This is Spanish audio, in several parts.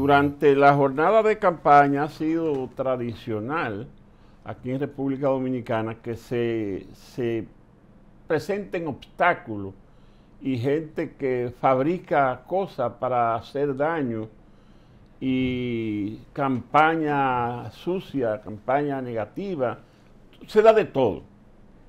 durante la jornada de campaña ha sido tradicional aquí en República Dominicana que se, se presenten obstáculos y gente que fabrica cosas para hacer daño y campaña sucia, campaña negativa, se da de todo.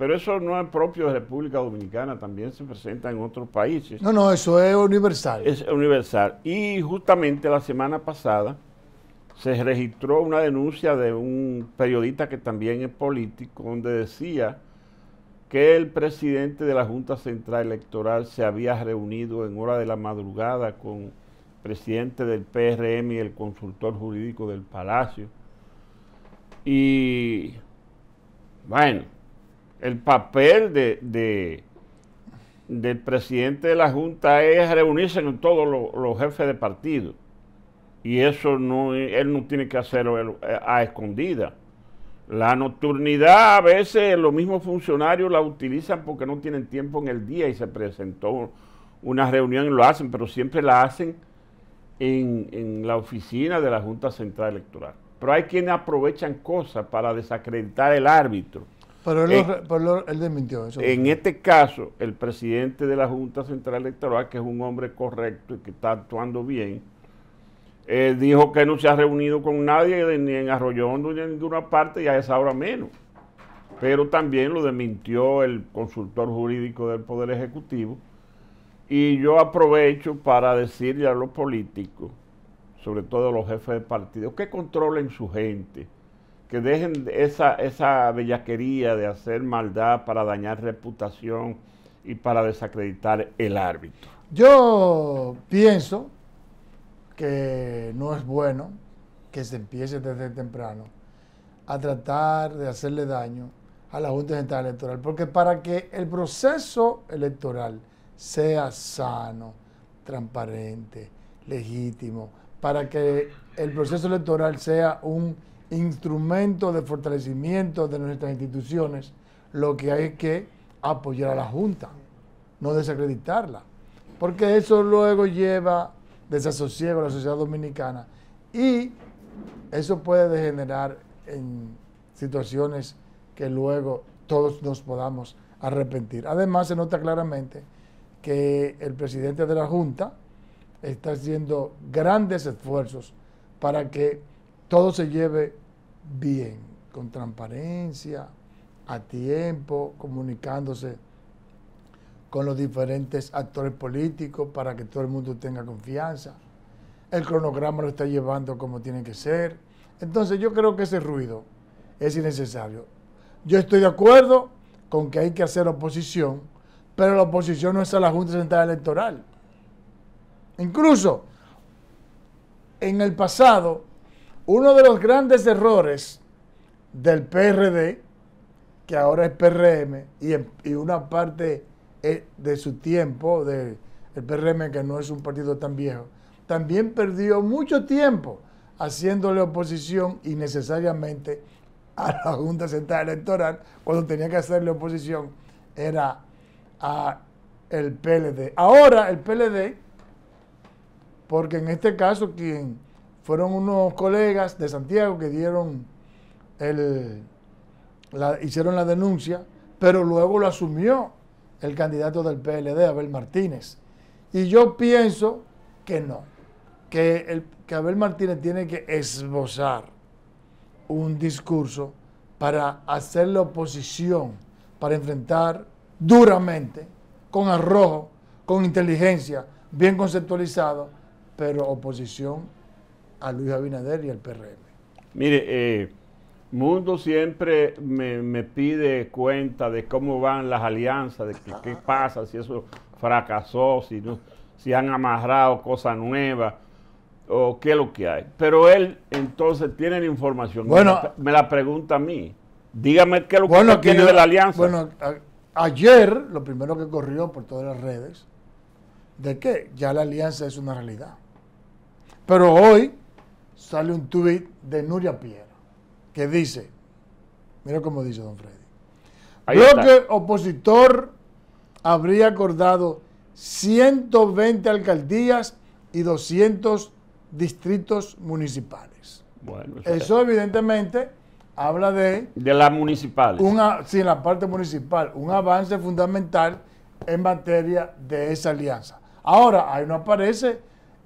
Pero eso no es propio de República Dominicana, también se presenta en otros países. No, no, eso es universal. Es universal. Y justamente la semana pasada se registró una denuncia de un periodista que también es político, donde decía que el presidente de la Junta Central Electoral se había reunido en hora de la madrugada con el presidente del PRM y el consultor jurídico del Palacio. Y bueno el papel de, del presidente de la Junta es reunirse con todos los, jefes de partido. Y eso no, él no tiene que hacerlo eh, a escondida. La nocturnidad a veces los mismos funcionarios la utilizan porque no tienen tiempo en el día y se presentó una reunión y lo hacen, pero siempre la hacen en, en la oficina de la Junta Central Electoral. Pero hay quienes aprovechan cosas para desacreditar el árbitro. Pero eh, él, desmintió eso. En este caso, el presidente de la Junta Central Electoral, que es un hombre correcto y que está actuando bien, eh, dijo que no se ha reunido con nadie, ni en Arroyondo, ni en ninguna parte, y a esa hora menos. Pero también lo desmintió el consultor jurídico del Poder Ejecutivo. Y yo aprovecho para decirle a los políticos, sobre todo a los jefes de partido, que controlen su gente que dejen esa, esa bellaquería de hacer maldad para dañar reputación y para desacreditar el árbitro. Yo pienso que no es bueno que se empiece desde temprano a tratar de hacerle daño a la Junta Central Electoral, porque para que el proceso electoral sea sano, transparente, legítimo, para que el proceso electoral sea un instrumento de fortalecimiento de nuestras instituciones, lo que hay que apoyar a la Junta, no desacreditarla, porque eso luego lleva desasosiego a la sociedad dominicana y eso puede degenerar en situaciones que luego todos nos podamos arrepentir. Además, se nota claramente que el presidente de la Junta está haciendo grandes esfuerzos para que todo se lleve bien, con transparencia, a tiempo, comunicándose con los diferentes actores políticos para que todo el mundo tenga confianza. El cronograma lo está llevando como tiene que ser. Entonces yo creo que ese ruido es innecesario. Yo estoy de acuerdo con que hay que hacer oposición, pero la oposición no es a la Junta Central Electoral. Incluso en el pasado uno de los grandes errores del PRD, que ahora es PRM, y, una parte eh, de su tiempo, del PRM, que no es un partido tan viejo, también perdió mucho tiempo haciéndole oposición innecesariamente a la Junta Central Electoral, cuando tenía que hacerle oposición era a el PLD. Ahora el PLD, porque en este caso quien fueron unos colegas de Santiago que dieron el, hicieron la denuncia, pero luego lo asumió el candidato del PLD, Abel Martínez. Y yo pienso que no, que, que Abel Martínez tiene que esbozar un discurso para hacer la oposición, para enfrentar duramente, con arrojo, con inteligencia, bien conceptualizado, pero oposición a Luis Abinader y al PRM. Mire, eh, Mundo siempre me, pide cuenta de cómo van las alianzas, de qué pasa, si eso fracasó, si, si han amarrado cosas nuevas o qué es lo que hay. Pero él entonces tiene la información. Bueno, me la, pregunta a mí. Dígame qué es lo que, tiene de la alianza. Bueno, ayer lo primero que corrió por todas las redes de que ya la alianza es una realidad. Pero hoy sale un tuit de Nuria Piero que dice, mira cómo dice don Freddy, creo que el opositor habría acordado 120 alcaldías y 200 distritos municipales. Bueno, eso, evidentemente habla de... De las municipales. Una, sí, la parte municipal, un avance fundamental en materia de esa alianza. Ahora, ahí no aparece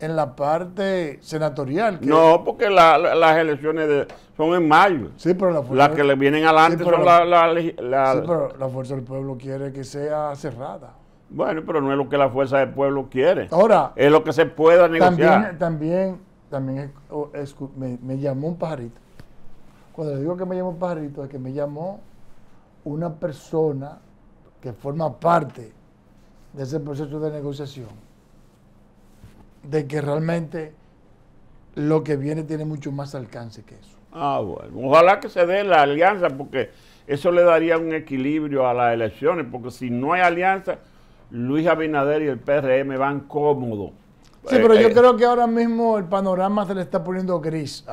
en la parte senatorial. no, porque las elecciones son en mayo. Sí, pero las que le vienen adelante son la, la, Sí, pero la fuerza del pueblo quiere que sea cerrada. Bueno, pero no es lo que la fuerza del pueblo quiere. Ahora. Es lo que se pueda negociar. También, también, me, me, llamó un pajarito. Cuando le digo que me llamó un pajarito, es que me llamó una persona que forma parte de ese proceso de negociación de que realmente lo que viene tiene mucho más alcance que eso. Ah, bueno. Ojalá que se dé la alianza porque eso le daría un equilibrio a las elecciones, porque si no hay alianza, Luis Abinader y el PRM van cómodos. Sí, pero eh, yo eh. creo que ahora mismo el panorama se le está poniendo gris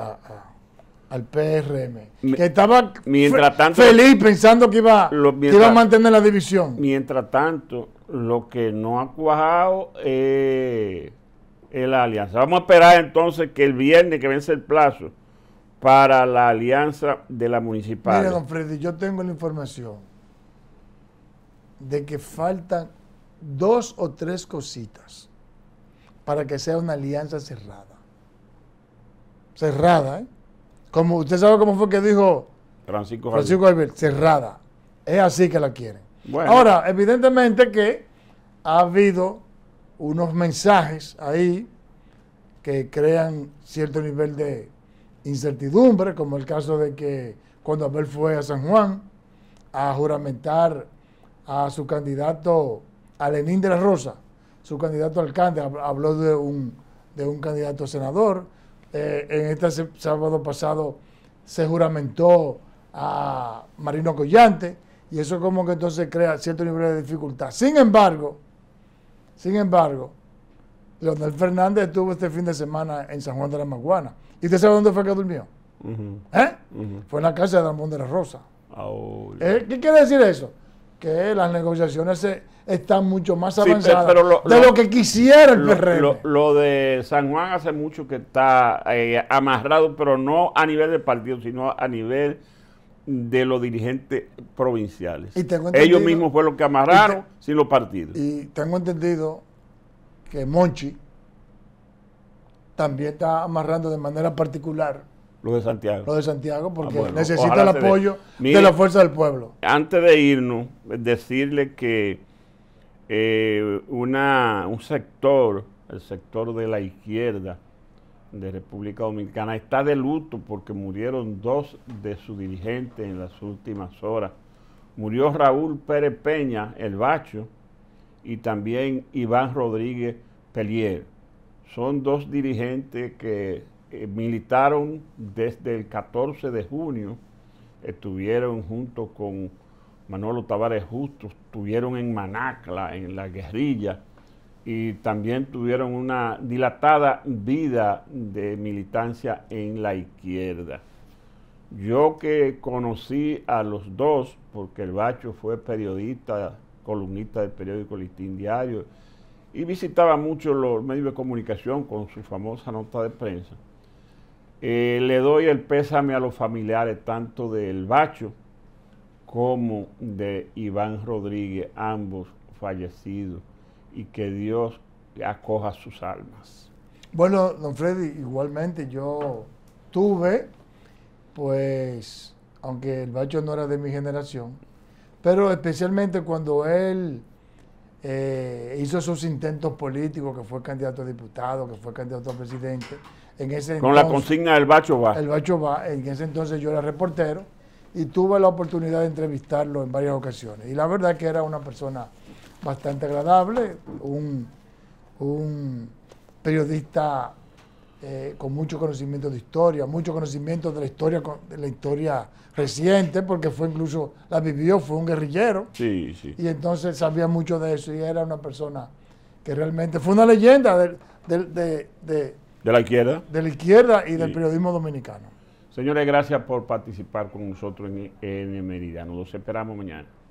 al PRM. que estaba feliz pensando que iba, a mantener la división. Mientras tanto, lo que no ha cuajado es en alianza. Vamos a esperar entonces que el viernes que vence el plazo para la alianza de la municipal. mire don Freddy, yo tengo la información de que faltan dos o tres cositas para que sea una alianza cerrada. Cerrada, ¿eh? Como usted sabe cómo fue que dijo Francisco, Francisco Albert, cerrada. Es así que la quieren. Ahora, evidentemente que ha habido unos mensajes ahí que crean cierto nivel de incertidumbre, como el caso de que cuando Abel fue a San Juan a juramentar a su candidato, a Lenín de la Rosa, su candidato alcalde, habló de un, de un candidato senador. Eh, en este sábado pasado se juramentó a Marino Collante y eso como que entonces crea cierto nivel de dificultad. Sin embargo, sin embargo, Leonel Fernández estuvo este fin de semana en San Juan de la Maguana. ¿Y usted sabe dónde fue que durmió? ¿Eh? Fue en la casa de Ramón de la Rosa. ¿Eh? ¿Qué quiere decir eso? Que las negociaciones están mucho más avanzadas de lo, que quisiera el lo, Lo, de San Juan hace mucho que está eh, amarrado, pero no a nivel de partido, sino a nivel de los dirigentes provinciales. Y Ellos mismos fueron los que amarraron sin los partidos. Y tengo entendido que Monchi también está amarrando de manera particular. lo de Santiago. Lo de Santiago, porque ah, necesita el apoyo de, la fuerza del pueblo. Antes de irnos, decirle que eh, un sector, el sector de la izquierda, de República Dominicana está de luto porque murieron dos de sus dirigentes en las últimas horas. Murió Raúl Pérez Peña, el Bacho, y también Iván Rodríguez Pellier. Son dos dirigentes que eh, militaron desde el 14 de junio, estuvieron junto con Manolo Tavares Justo, estuvieron en Manacla, en la guerrilla y también tuvieron una dilatada vida de militancia en la izquierda. Yo que conocí a los dos, porque el Bacho fue periodista, columnista del periódico Listín Diario, y visitaba mucho los medios de comunicación con su famosa nota de prensa, eh, le doy el pésame a los familiares tanto del Bacho como de Iván Rodríguez, ambos fallecidos y que Dios acoja sus almas. Bueno, don Freddy, igualmente yo tuve, pues, aunque el Bacho no era de mi generación, pero especialmente cuando él eh, hizo sus intentos políticos, que fue candidato a diputado, que fue candidato a presidente, en ese Con la consigna del Bacho va. El Bacho va, en ese entonces yo era reportero y tuve la oportunidad de entrevistarlo en varias ocasiones. Y la verdad que era una persona bastante agradable, un, periodista eh, con mucho conocimiento de historia, mucho conocimiento de la historia de la historia reciente, porque fue incluso, la vivió, fue un guerrillero. Sí, sí. Y entonces sabía mucho de eso y era una persona que realmente fue una leyenda de, de, la izquierda. De la izquierda y del periodismo dominicano. Señores, gracias por participar con nosotros en, en Nos Los esperamos mañana.